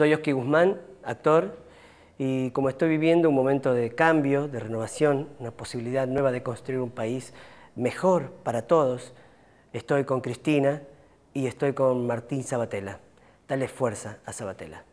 Soy Oski Guzmán, actor, y como estoy viviendo un momento de cambio, de renovación, una posibilidad nueva de construir un país mejor para todos, estoy con Cristina y estoy con Martín Sabatella. Dale fuerza a Sabatella.